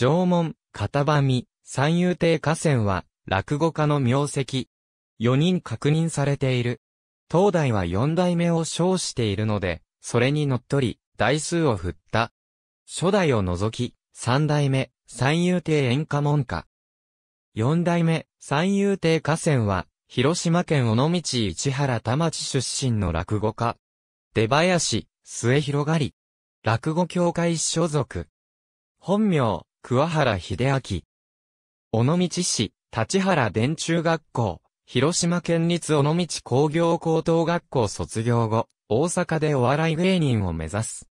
縄文、片網、三遊亭河川は、落語家の名跡。4人確認されている。東大は4代目を称しているので、それにのっとり、台数を振った。初代を除き、3代目、三遊亭演歌門下。4代目、三遊亭河川は、広島県尾道市原田町出身の落語家。出林、末広がり。落語協会所属。本名、桑原秀明。尾道市、立原電中学校、広島県立尾道工業高等学校卒業後、大阪でお笑い芸人を目指す。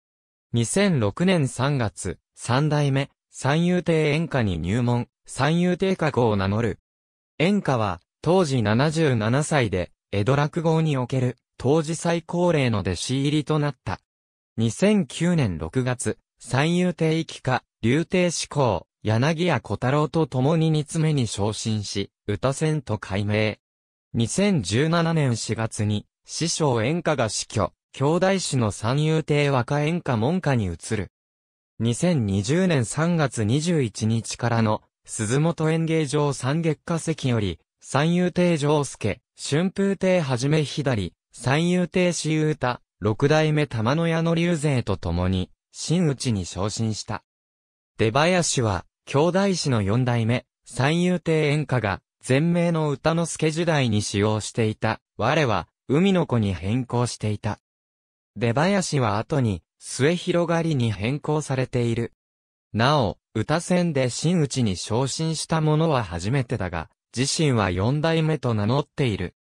2006年3月、三代目、三遊亭演歌に入門、三遊亭閣を名乗る。演歌は、当時77歳で、江戸落語における、当時最高齢の弟子入りとなった。2009年6月、三遊亭一家、竜亭志向、柳谷小太郎と共に二つ目に昇進し、歌戦と改名。2017年4月に、師匠演歌が死去、兄弟子の三遊亭若演歌門下に移る。2020年3月21日からの、鈴本演芸場三月下席より、三遊亭上介、春風亭はじめ左、三遊亭志歌、六代目玉の屋の竜勢と共に、真打に昇進した。出林は、兄弟子の四代目、三遊亭演歌が、前名の歌之助時代に使用していた、我は、海の子に変更していた。出林は後に、末広がりに変更されている。なお、歌戦で真打に昇進した者は初めてだが、自身は四代目と名乗っている。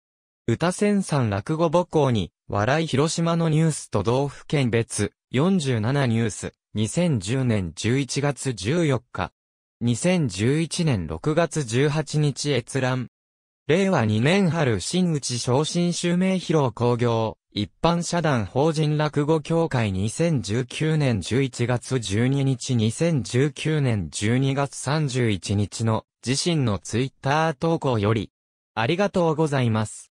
歌戦さん落語母校に、笑い広島のニュース都道府県別47ニュース2010年11月14日2011年6月18日閲覧令和2年春新内昇進襲名披露工業一般社団法人落語協会2019年11月12日2019年12月31日の自身のツイッター投稿よりありがとうございます。